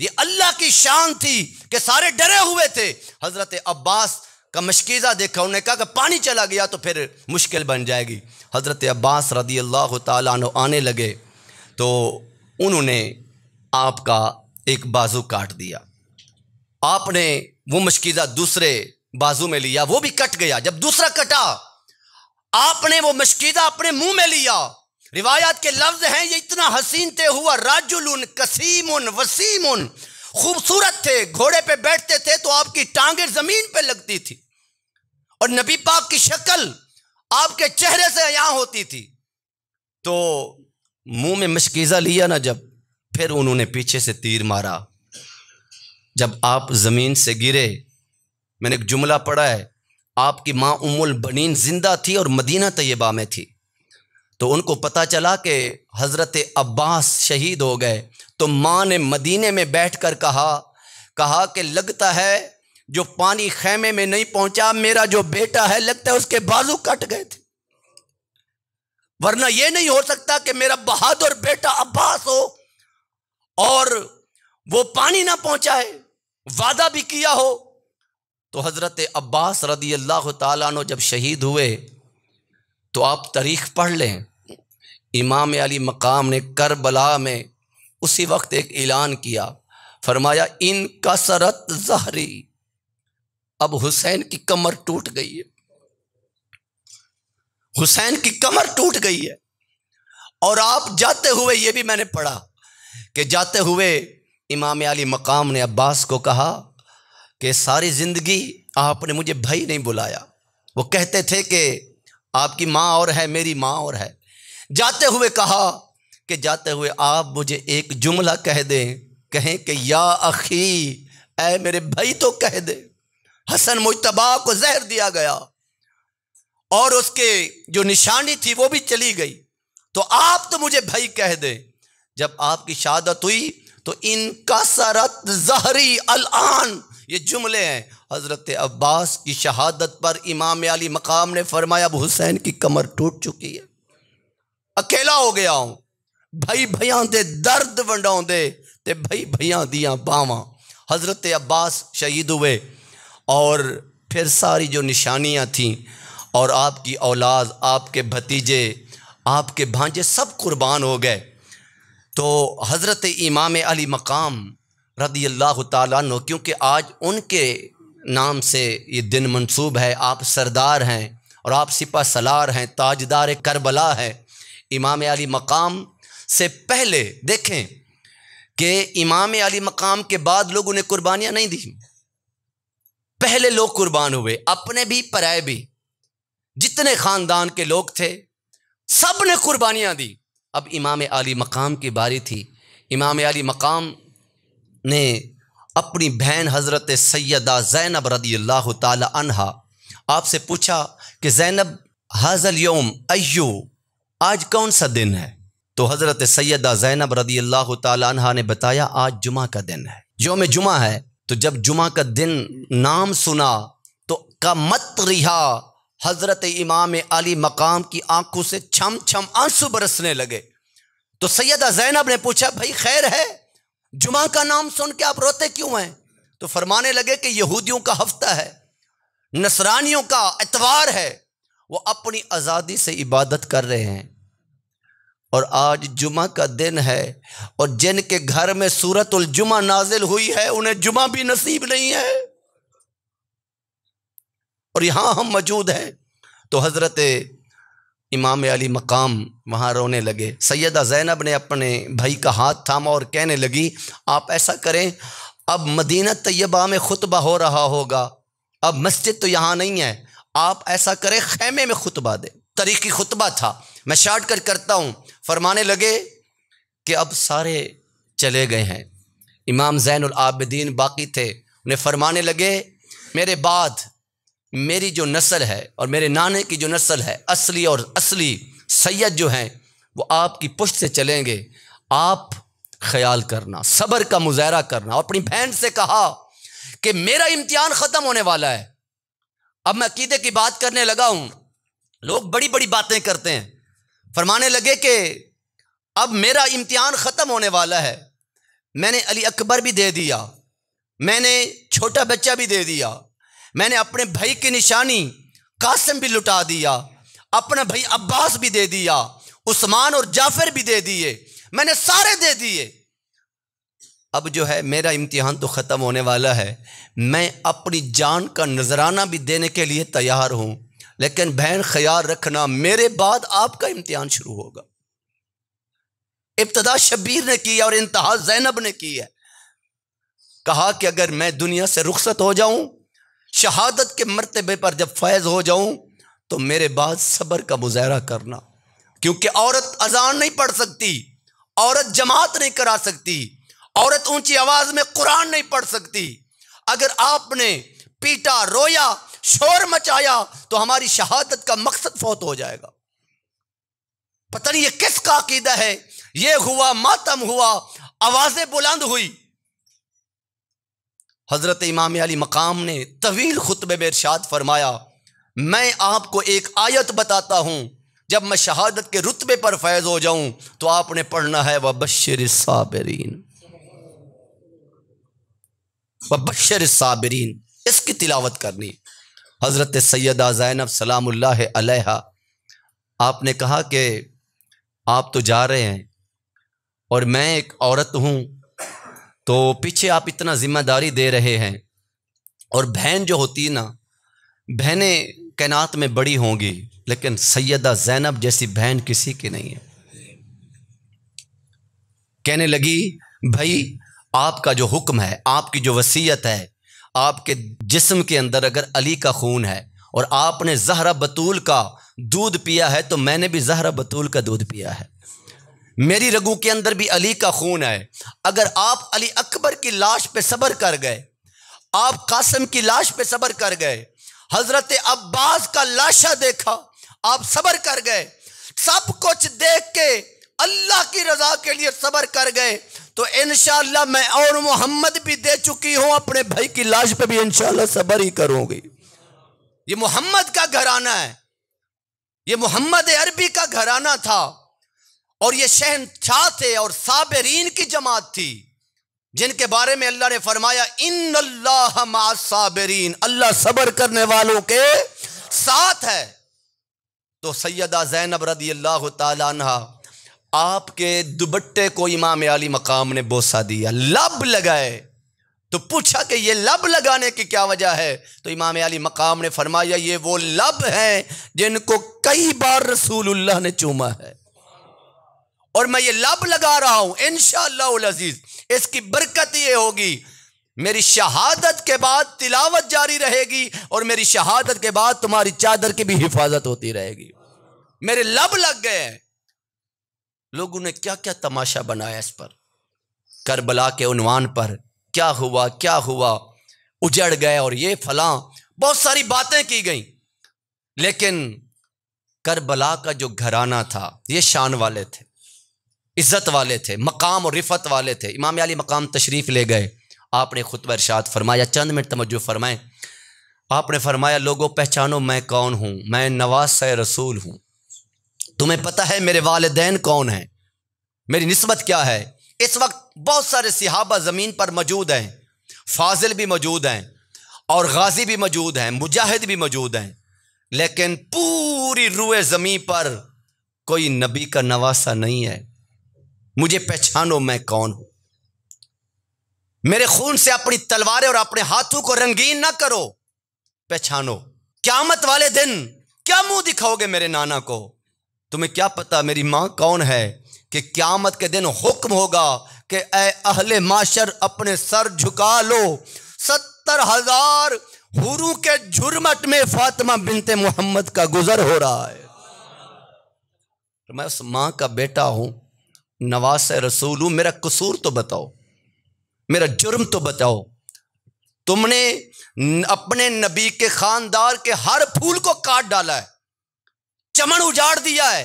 ये अल्लाह की शान थी कि सारे डरे हुए थे हज़रत अब्बास का मशकीज़ा देखा उन्होंने कहा कि पानी चला गया तो फिर मुश्किल बन जाएगी हज़रत अब्बास रदी अल्लाह तने आने लगे तो उन्होंने आपका एक बाजू काट दिया आपने वो मशकीज़ा दूसरे बाजू में लिया वो भी कट गया जब दूसरा कटा आपने वो मशकीदा अपने मुंह में लिया रिवायत के लफ्ज हैं ये इतना हसीन थे हुआ राजुल कसीम वसीम खूबसूरत थे घोड़े पे बैठते थे तो आपकी टांगे जमीन पे लगती थी और नबी पाक की शक्ल आपके चेहरे से यहां होती थी तो मुंह में मशकीजा लिया ना जब फिर उन्होंने पीछे से तीर मारा जब आप ज़मीन से गिरे मैंने एक जुमला पढ़ा है आपकी माँ उमुल बनीन ज़िंदा थी और मदीना तयबा में थी तो उनको पता चला कि हज़रत अब्बास शहीद हो गए तो माँ ने मदीने में बैठ कर कहा कहा कि लगता है जो पानी खैमे में नहीं पहुंचा मेरा जो बेटा है लगता है उसके बाजू कट गए थे वरना यह नहीं हो सकता कि मेरा बहादुर बेटा अब्बास हो और वो पानी ना पहुंचाए वादा भी किया हो तो हज़रत अब्बास रदी अल्लाह तु जब शहीद हुए तो आप तारीख पढ़ लें इमाम अली मकाम ने करबला में उसी वक्त एक ऐलान किया फरमाया इन कसरत जहरी अब हुसैन की कमर टूट गई है हुसैन की कमर टूट गई है और आप जाते हुए ये भी मैंने पढ़ा कि जाते हुए इमाम अली मकाम ने अब्बास को कहा कि सारी ज़िंदगी आपने मुझे भाई नहीं बुलाया वो कहते थे कि आपकी माँ और है मेरी माँ और है जाते हुए कहा कि जाते हुए आप मुझे एक जुमला कह दें कहें कि या अखी ऐ मेरे भाई तो कह दे हसन मुशतबा को जहर दिया गया और उसके जो निशानी थी वो भी चली गई तो आप तो मुझे भाई कह दे जब आपकी शहादत हुई तो इनका सरत जहरी अल ये जुमले हैं हज़रत अब्बास की शहादत पर इमाम अली मकाम ने फरमाया अब हुसैन की कमर टूट चुकी है अकेला हो गया हूँ भई भया दे दर्द दे ते भई भैया दिया बावा हज़रत अब्बास शहीद हुए और फिर सारी जो निशानियाँ थीं और आपकी औलाद आपके भतीजे आपके भांजे सब कुर्बान हो गए तो हज़रत इमाम अली मकाम रदी अल्लाह तु क्योंकि आज उनके नाम से ये दिन मंसूब है आप सरदार हैं और आप सिपा सलार हैं ताजदार करबला है इमाम अली मकाम से पहले देखें कि इमाम अली मकाम के बाद लोगों ने कुर्बानियाँ नहीं दी पहले लोग कुर्बान हुए अपने भी पराए भी जितने ख़ानदान के लोग थे सब ने कुर्बानियाँ दी अब इमाम अली मकाम की बारी थी इमाम अली मकाम ने अपनी बहन हज़रत सैदा ज़ैनब रदी अल्लाह तहा आपसे पूछा कि ज़ैनब हाजल योम अयो आज कौन सा दिन है तो हज़रत सैदा ज़ैनब रदी अल्लाह तहा ने बताया आज जुमा का दिन है योम जुमा है तो जब जुमा का दिन नाम सुना तो का मत रिहा हज़रत इमाम अली मकाम की आंखों से छम छम आंसू बरसने लगे तो सैदा ज़ैनब ने पूछा भाई खैर है जुमा का नाम सुन के आप रोते क्यों हैं तो फरमाने लगे कि यहूदियों का हफ्ता है नसरानियों का एतवार है वो अपनी आज़ादी से इबादत कर रहे हैं और आज जुमा का दिन है और जिनके घर में सूरत जुमा नाजिल हुई है उन्हें जुमा भी नसीब नहीं है और यहां हम मौजूद हैं तो हजरत इमाम अली मकाम वहाँ रोने लगे सैदा ज़ैनब ने अपने भाई का हाथ थामा और कहने लगी आप ऐसा करें अब मदीना तयबा में खुतबा हो रहा होगा अब मस्जिद तो यहाँ नहीं है आप ऐसा करें खैमे में खुतबा दें तरीकी खुतबा था मैं शार्ट कर करता हूँ फरमाने लगे कि अब सारे चले गए हैं इमाम ज़ैन आबदीन बाकी थे उन्हें फरमाने लगे मेरे बाद मेरी जो नस्ल है और मेरे नाने की जो नस्ल है असली और असली सैयद जो हैं वो आपकी पुष्ट से चलेंगे आप ख्याल करना सब्र का मुजाहरा करना और अपनी बहन से कहा कि मेरा इम्तिहान ख़त्म होने वाला है अब मैं अकीदे की बात करने लगा हूँ लोग बड़ी बड़ी बातें करते हैं फरमाने लगे कि अब मेरा इम्तिहान ख़त्म होने वाला है मैंने अली अकबर भी दे दिया मैंने छोटा बच्चा भी दे दिया मैंने अपने भाई की निशानी कासिम भी लुटा दिया अपना भाई अब्बास भी दे दिया उस्मान और जाफर भी दे दिए मैंने सारे दे दिए अब जो है मेरा इम्तिहान तो ख़त्म होने वाला है मैं अपनी जान का नजराना भी देने के लिए तैयार हूँ लेकिन बहन ख्याल रखना मेरे बाद आपका इम्तिहान शुरू होगा इब्तदा शबीर ने की और इंतहा जैनब ने की है कहा कि अगर मैं दुनिया से रुखसत हो जाऊं शहादत के मरतबे पर जब फैज़ हो जाऊं तो मेरे बाद सब्र का मुजाहरा करना क्योंकि औरत अजान नहीं पढ़ सकती औरत जमात नहीं करा सकती औरत ऊंची आवाज़ में कुरान नहीं पढ़ सकती अगर आपने पीटा रोया शोर मचाया तो हमारी शहादत का मकसद फौत हो जाएगा पता नहीं ये किसका अकीदा है ये हुआ मातम हुआ आवाज़ें बुलंद हुई हज़रत इमाम अली मकाम ने तवील खुतब में इरशाद फरमाया मैं आपको एक आयत बताता हूँ जब मैं शहादत के रुतबे पर फैज़ हो जाऊँ तो आपने पढ़ना है वह बशर साबरीन व बशर साबरीन इसकी तिलावत करनी हज़रत सैदा जैनब सलाम आपने कहा कि आप तो जा रहे हैं और मैं एक औरत हूँ तो पीछे आप इतना जिम्मेदारी दे रहे हैं और बहन जो होती है ना बहनें कैनात में बड़ी होंगी लेकिन सैदा जैनब जैसी बहन किसी की नहीं है कहने लगी भाई आपका जो हुक्म है आपकी जो वसीयत है आपके जिस्म के अंदर अगर अली का खून है और आपने जहरा बतूल का दूध पिया है तो मैंने भी जहरा बतूल का दूध पिया है मेरी रगू के अंदर भी अली का खून है अगर आप अली अकबर की लाश पे सबर कर गए आप कासम की लाश पे सबर कर गए हजरत अब्बास का लाशा देखा आप सबर कर गए सब कुछ देख के अल्लाह की रजा के लिए सबर कर गए तो इन मैं और मोहम्मद भी दे चुकी हूं अपने भाई की लाश पे भी इनशाला सबर ही करूंगी ये मोहम्मद का घराना है ये मोहम्मद अरबी का घराना था और ये शहनशाह थे और साबरीन की जमात थी जिनके बारे में अल्लाह ने फरमाया इन अल्लाह साबरीन अल्लाह सबर करने वालों के साथ है तो सैदा जैनब रदी अल्लाह तहा आपके दुबट्टे को इमाम अली मकाम ने बोसा दिया लब लगाए तो पूछा कि ये लब लगाने की क्या वजह है तो इमाम अली मकाम ने फरमाया ये वो लब हैं जिनको कई बार रसूलुल्लाह ने चूमा है और मैं ये लब लगा रहा हूं इन शजीज इसकी बरकत ये होगी मेरी शहादत के बाद तिलावत जारी रहेगी और मेरी शहादत के बाद तुम्हारी चादर की भी हिफाजत होती रहेगी मेरे लब लग गए लोगों ने क्या क्या तमाशा बनाया इस पर करबला के उनवान पर क्या हुआ क्या हुआ उजड़ गए और ये फला बहुत सारी बातें की गई लेकिन करबला का जो घराना था ये शान वाले थे इज़्ज़त वाले थे मकाम और रिफत वाले थे इमाम अली मकाम तशरीफ़ ले गए आपने खुतब इरशाद फरमाया चंद मिनट तवज्जो फरमाए आपने फरमाया लोगों पहचानो मैं कौन हूँ मैं नवास रसूल हूँ तुम्हें पता है मेरे वालदेन कौन हैं मेरी नस्बत क्या है इस वक्त बहुत सारे सिहाबा ज़मीन पर मौजूद हैं फाजिल भी मौजूद हैं और गाजी भी मौजूद हैं मुजाहिद भी मौजूद हैं लेकिन पूरी रूए ज़मीन पर कोई नबी का नवासा नहीं है मुझे पहचानो मैं कौन हूं मेरे खून से अपनी तलवारें और अपने हाथों को रंगीन ना करो पहचानो क्यामत वाले दिन क्या मुंह दिखाओगे मेरे नाना को तुम्हें क्या पता मेरी मां कौन है कि क्यामत के दिन हुक्म होगा कि ए अहले माशर अपने सर झुका लो सत्तर हजार हुरू के झुरमट में फातिमा बिनते मोहम्मद का गुजर हो रहा है तो मैं उस मां का बेटा हूं नवास रसूल हूँ मेरा कसूर तो बताओ मेरा जुर्म तो बताओ तुमने अपने नबी के खानदार के हर फूल को काट डाला है चमन उजाड़ दिया है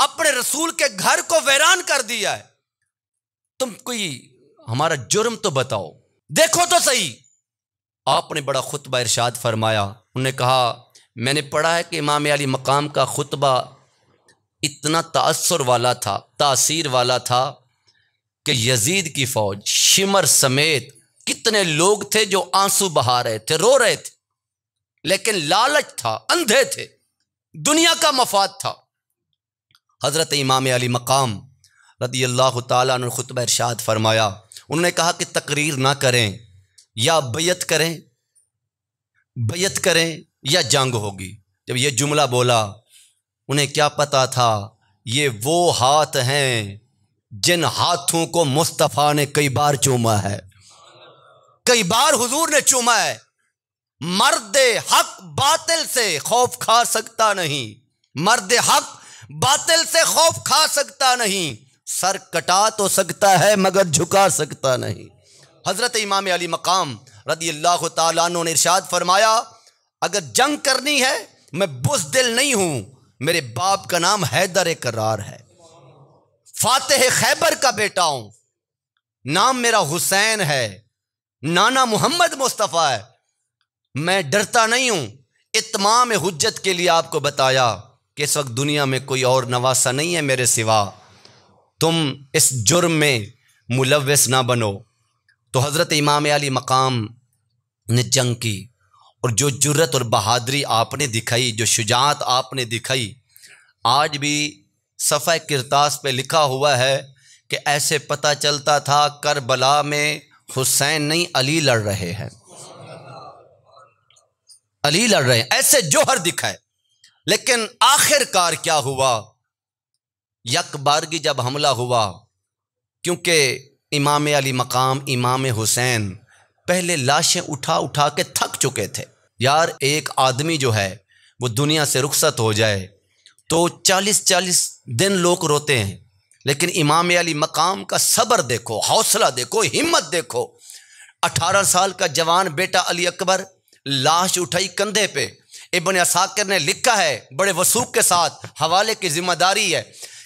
अपने रसूल के घर को वैरान कर दिया है तुम कोई हमारा जुर्म तो बताओ देखो तो सही आपने बड़ा खुतबा इरशाद फरमाया उन्होंने कहा मैंने पढ़ा है कि इमाम अली मकाम का खुतबा इतना तासर वाला था तासीर वाला था कि यजीद की फौज शिमर समेत कितने लोग थे जो आंसू बहा रहे थे रो रहे थे लेकिन लालच था अंधे थे दुनिया का मफाद था हज़रत इमाम अली मकाम रदी अल्लाह तुतब इरशाद फरमाया उन्होंने कहा कि तकरीर ना करें या बैत करें बैत करें या जंग होगी जब यह जुमला बोला उन्हें क्या पता था ये वो हाथ हैं जिन हाथों को मुस्तफ़ा ने कई बार चूमा है कई बार हुजूर ने चूमा है मर्द हक बातिल से खौफ खा सकता नहीं मर्द हक बातिल से खौफ खा सकता नहीं सर कटा तो सकता है मगर झुका सकता नहीं हज़रत इमाम अली मकाम रदी अल्लाह तु ने इरशाद फरमाया अगर जंग करनी है मैं बुजदिल नहीं हूं मेरे बाप का नाम हैदर करार है फातेह खैबर का बेटा हूं नाम मेरा हुसैन है नाना मोहम्मद मुस्तफ़ा है मैं डरता नहीं हूं इतमाम हजत के लिए आपको बताया कि इस वक्त दुनिया में कोई और नवासा नहीं है मेरे सिवा तुम इस जुर्म में मुलवस ना बनो तो हज़रत इमाम अली मकाम ने जंग की और जो जुर्रत और बहादरी आपने दिखाई जो शुजात आपने दिखाई आज भी सफ़ा किरतास पे लिखा हुआ है कि ऐसे पता चलता था करबला में हुसैन नहीं अली लड़ रहे हैं अली लड़ रहे हैं ऐसे जोहर दिखाए लेकिन आखिरकार क्या हुआ यक बारगी जब हमला हुआ क्योंकि इमाम अली मकाम इमाम हुसैन पहले लाशें उठा उठा के थक चुके थे यार एक आदमी जो है वो दुनिया से रुखसत हो जाए तो चालीस चालीस दिन लोग रोते हैं लेकिन इमाम अली मकाम का सब्र देखो हौसला देखो हिम्मत देखो अठारह साल का जवान बेटा अली अकबर लाश उठाई कंधे पे इबन असाकर ने लिखा है बड़े वसूख के साथ हवाले की जिम्मेदारी है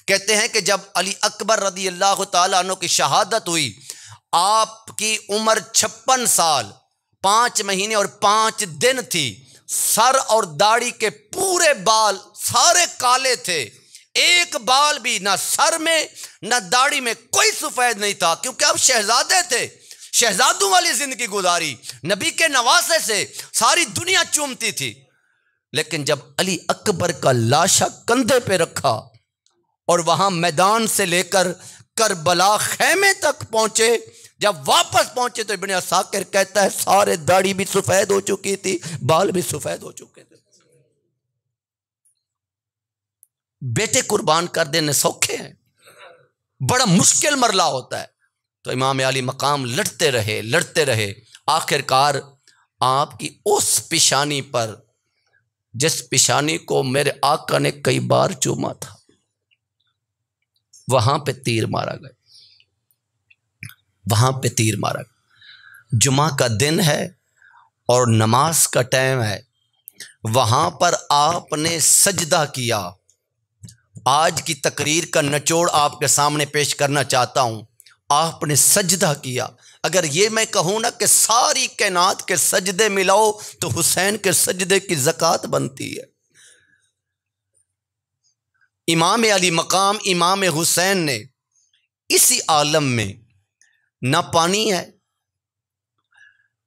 कहते हैं कि जब अली अकबर रदी अल्लाह तु की शहादत हुई आपकी उम्र छप्पन साल पांच महीने और पांच दिन थी सर और दाढ़ी के पूरे बाल सारे काले थे एक बाल भी ना सर में ना दाढ़ी में कोई सफेद नहीं था क्योंकि अब शहजादे थे शहजादों वाली जिंदगी गुजारी नबी के नवासे से सारी दुनिया चूमती थी लेकिन जब अली अकबर का लाशा कंधे पे रखा और वहां मैदान से लेकर करबला खेमे तक पहुंचे जब वापस पहुंचे तो इबन साकिर कहता है सारे दाढ़ी भी सफेद हो चुकी थी बाल भी सफेद हो चुके थे बेटे कुर्बान कर देने सौखे हैं बड़ा मुश्किल मरला होता है तो इमाम अली मकाम लड़ते रहे लड़ते रहे आखिरकार आपकी उस पेशानी पर जिस पेशानी को मेरे आका ने कई बार चूमा था वहां पे तीर मारा गया वहां पे तीर मारा जुमा का दिन है और नमाज का टाइम है वहां पर आपने सजदा किया आज की तकरीर का नचोड़ आपके सामने पेश करना चाहता हूं आपने सजदा किया अगर ये मैं कहूँ ना कि सारी कैनात के सजदे मिलाओ तो हुसैन के सजदे की जक़ात बनती है इमाम अली मकाम इमाम हुसैन ने इसी आलम में ना पानी है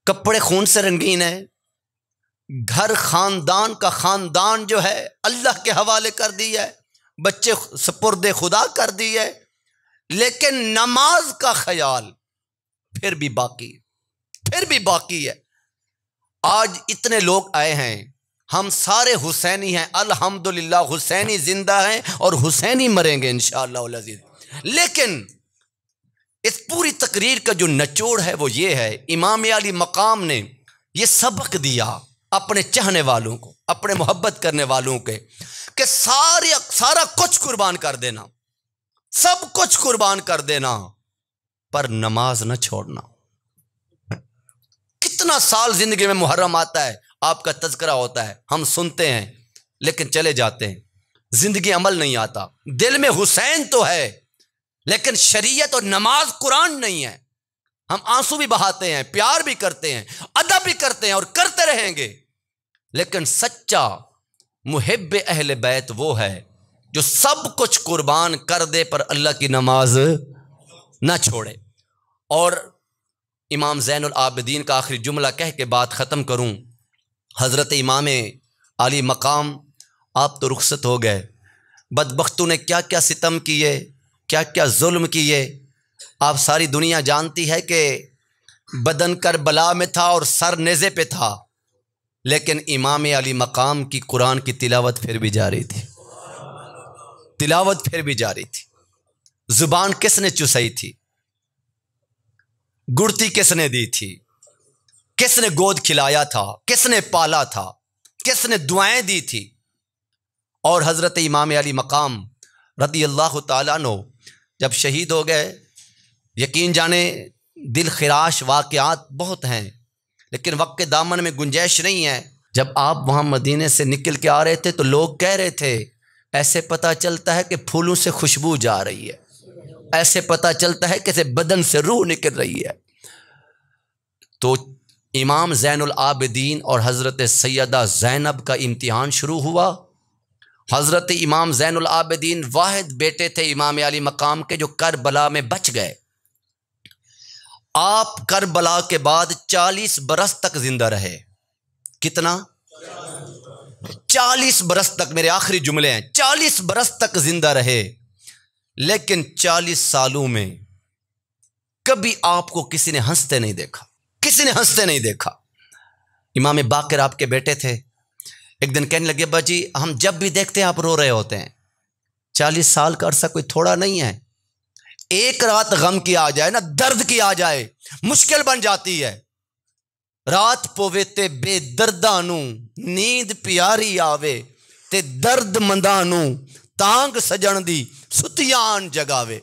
कपड़े खून से रंगीन है घर खानदान का खानदान जो है अल्लाह के हवाले कर दी है बच्चे सपुरद खुदा कर दिए लेकिन नमाज का ख्याल फिर भी बाकी फिर भी बाकी है आज इतने लोग आए हैं हम सारे हुसैनी हैं अल्हम्दुलिल्लाह हुसैनी ज़िंदा हैं और हुसैनी मरेंगे इन शजीज लेकिन इस पूरी तकरीर का जो नचोड़ है वो ये है इमाम अली मकाम ने ये सबक दिया अपने चाहने वालों को अपने मोहब्बत करने वालों के कि सारे सारा कुछ कुर्बान कर देना सब कुछ कुर्बान कर देना पर नमाज न छोड़ना कितना साल जिंदगी में मुहर्रम आता है आपका तस्करा होता है हम सुनते हैं लेकिन चले जाते हैं जिंदगी अमल नहीं आता दिल में हुसैन तो है लेकिन शरीयत और नमाज कुरान नहीं है हम आंसू भी बहाते हैं प्यार भी करते हैं अदब भी करते हैं और करते रहेंगे लेकिन सच्चा मुहब अहल बैत वो है जो सब कुछ कुर्बान कर दे पर अल्लाह की नमाज ना छोड़े और इमाम जैन आबदीन का आखिरी जुमला कह के बात ख़त्म करूं हज़रत इमाम अली मकाम आप तो रुखसत हो गए बदबख्तों ने क्या क्या सितम किए क्या क्या जुल्म किए आप सारी दुनिया जानती है कि बदन कर बला में था और सर नेज़े पे था लेकिन इमाम अली मकाम की कुरान की तिलावत फिर भी जा रही थी तिलावत फिर भी जा रही थी ज़ुबान किसने चुसई थी गुड़ती किसने दी थी किसने गोद खिलाया था किसने पाला था किसने दुआएं दी थी और हज़रत इमाम अली मकाम रदी अल्लाह तु जब शहीद हो गए यकीन जाने दिल खराश वाक़ात बहुत हैं लेकिन वक्त के दामन में गुंजाइश नहीं है जब आप वहाँ मदीने से निकल के आ रहे थे तो लोग कह रहे थे ऐसे पता चलता है कि फूलों से खुशबू जा रही है ऐसे पता चलता है कि बदन से रूह निकल रही है तो इमाम ज़ैनआबदीन और हज़रत सैदा ज़ैनब का इम्तिहान शुरू हुआ हज़रत इमाम ज़ैनआबदीन वाहिद बेटे थे इमाम अली मकाम के जो करबला में बच गए आप करबला के बाद चालीस बरस तक ज़िंदा रहे कितना चालीस बरस तक मेरे आखिरी जुमले हैं चालीस बरस तक ज़िंदा रहे लेकिन चालीस सालों में कभी आपको किसी ने हंसते नहीं देखा किसी ने हंसते नहीं देखा इमाम बाकर आपके बेटे थे एक दिन कहने लगे बाजी हम जब भी देखते हैं आप रो रहे होते हैं चालीस साल का अरसा कोई थोड़ा नहीं है एक रात गम की आ जाए ना दर्द की आ जाए मुश्किल बन जाती है रात पोवे ते बेदर्दा नींद प्यारी आवे ते दर्द मंदा तांग सजन दी सुतियान जगावे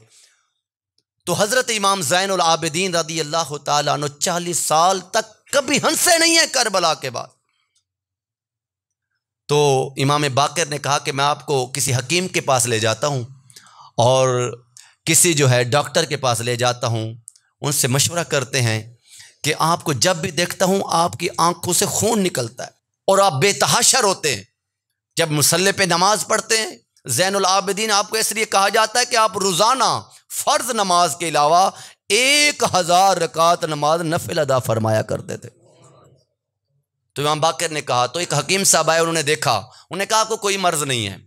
तो हज़रत इमाम ज़ैन आबदीन रदी अल्लाह तु चालीस साल तक कभी हंसे नहीं है करबला के बाद तो इमाम बाकर ने कहा कि मैं आपको किसी हकीम के पास ले जाता हूँ और किसी जो है डॉक्टर के पास ले जाता हूँ उनसे मशवरा करते हैं कि आपको जब भी देखता हूँ आपकी आंखों से खून निकलता है और आप बेतहाशा रोते हैं जब मसल पे नमाज पढ़ते हैं जैन आबदीन आपको इसलिए कहा जाता है कि आप रोज़ाना फ़र्ज़ नमाज के अलावा एक हज़ार रकात नमाज नफिल अदा फरमाया करते थे तो इमाम बाकर ने कहा तो एक हकीम साहब आए उन्होंने देखा उन्हें कहा आपको कोई मर्ज नहीं है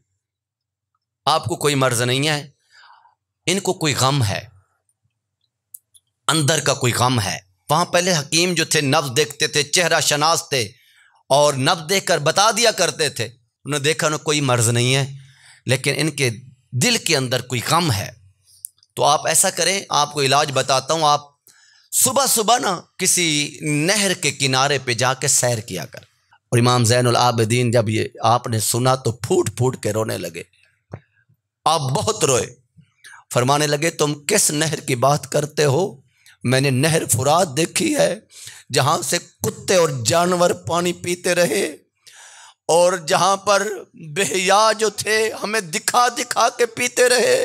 आपको कोई मर्ज नहीं है इनको कोई गम है अंदर का कोई गम है वहां पहले हकीम जो थे नब्ज देखते थे चेहरा शनास थे और नब्ज देख कर बता दिया करते थे उन्होंने देखा उन्हें कोई मर्ज नहीं है लेकिन इनके दिल के अंदर कोई गम है तो आप ऐसा करें आपको इलाज बताता हूं आप सुबह सुबह ना किसी नहर के किनारे पे जाके सैर किया कर और इमाम जैन आबदीन जब ये आपने सुना तो फूट फूट के रोने लगे आप बहुत रोए फरमाने लगे तुम किस नहर की बात करते हो मैंने नहर फुरात देखी है जहां से कुत्ते और जानवर पानी पीते रहे और जहां पर बेहया जो थे हमें दिखा दिखा के पीते रहे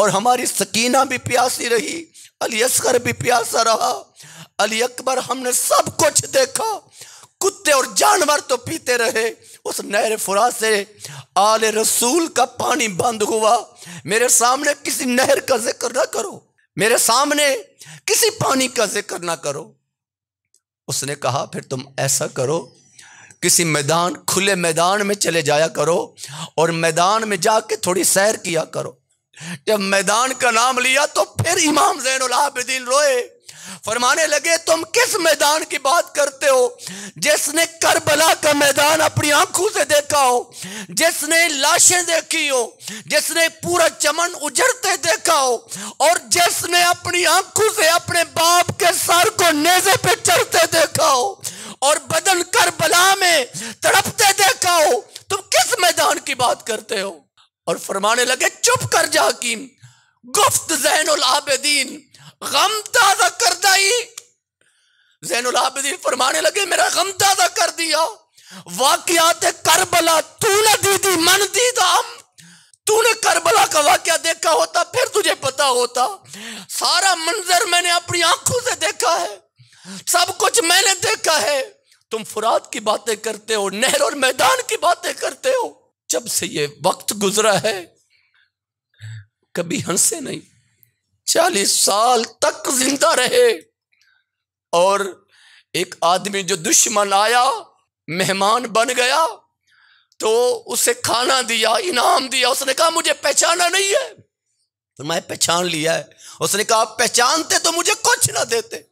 और हमारी सकीना भी प्यासी रही अली असगर भी प्यासा रहा अली अकबर हमने सब कुछ देखा कुत्ते और जानवर तो पीते रहे उस नहर फुरा से आले रसूल का पानी बंद हुआ मेरे सामने किसी नहर का जिक्र ना करो मेरे सामने किसी पानी का जिक्र ना करो उसने कहा फिर तुम ऐसा करो किसी मैदान खुले मैदान में चले जाया करो और मैदान में जाके थोड़ी सैर किया करो जब मैदान का नाम लिया तो फिर इमाम जैन रोए फरमाने लगे तुम किस मैदान की बात करते हो जिसने करबला का मैदान अपनी आंखों से देखा हो जिसने लाशें देखी हो जिसने पूरा चमन उजड़ते देखा हो और जिसने अपनी आंखों से अपने बाप के सर को नेजे पे चढ़ते देखा हो और बदन करबला में तड़पते देखा हो तुम किस मैदान की बात करते हो और फरमाने लगे चुप कर जा हकीम गुफ्त जैन आबदीन गम ताजा कर दाई जैन आबदीन फरमाने लगे मेरा गम ताजा कर दिया वाकयात करबला तूने दी मन दी दाम तूने करबला का वाक्य देखा होता फिर तुझे पता होता सारा मंजर मैंने अपनी आंखों से देखा है सब कुछ मैंने देखा है तुम फुरात की बातें करते हो नहर और मैदान की बातें करते हो जब से ये वक्त गुजरा है कभी हंसे नहीं चालीस साल तक जिंदा रहे और एक आदमी जो दुश्मन आया मेहमान बन गया तो उसे खाना दिया इनाम दिया उसने कहा मुझे पहचाना नहीं है तो मैं पहचान लिया है उसने कहा पहचानते तो मुझे कुछ ना देते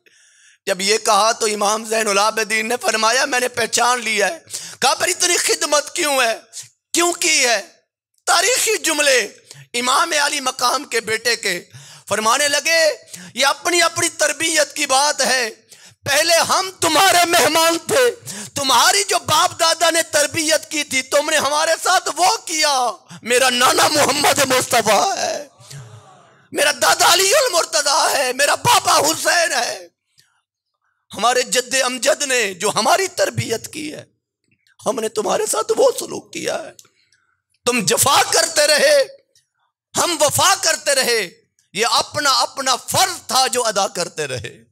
जब ये कहा तो इमाम जैन उलाबद्दीन ने फरमाया मैंने पहचान लिया है कहा पर इतनी खिदमत क्यों है क्यों की है तारीखी जुमले इमाम अली मकाम के बेटे के फरमाने लगे ये अपनी अपनी तरबियत की बात है पहले हम तुम्हारे मेहमान थे तुम्हारी जो बाप दादा ने तरबियत की थी तुमने हमारे साथ वो किया मेरा नाना मोहम्मद मुस्तफ़ा है मेरा दादा अली मुर्तदा है मेरा पापा हुसैन है हमारे जद अमजद ने जो हमारी तरबियत की है हमने तुम्हारे साथ वो सलूक किया है तुम जफा करते रहे हम वफा करते रहे ये अपना अपना फर्ज था जो अदा करते रहे